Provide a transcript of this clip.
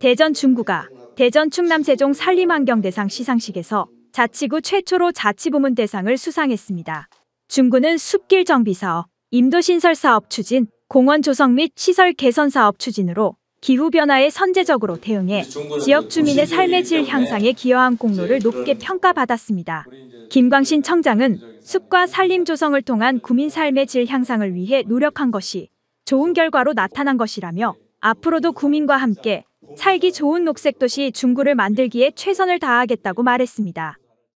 대전 중구가 대전 충남 세종 산림환경대상 시상식에서 자치구 최초로 자치부문 대상을 수상했습니다. 중구는 숲길 정비 사업, 임도 신설 사업 추진, 공원 조성 및 시설 개선 사업 추진으로 기후변화에 선제적으로 대응해 지역 주민의 삶의 질 향상에 기여한 공로를 높게 평가받았습니다. 김광신 청장은 숲과 산림 조성을 통한 구민 삶의 질 향상을 위해 노력한 것이 좋은 결과로 나타난 것이라며 앞으로도 구민과 함께 살기 좋은 녹색 도시 중구를 만들기에 최선을 다하겠다고 말했습니다.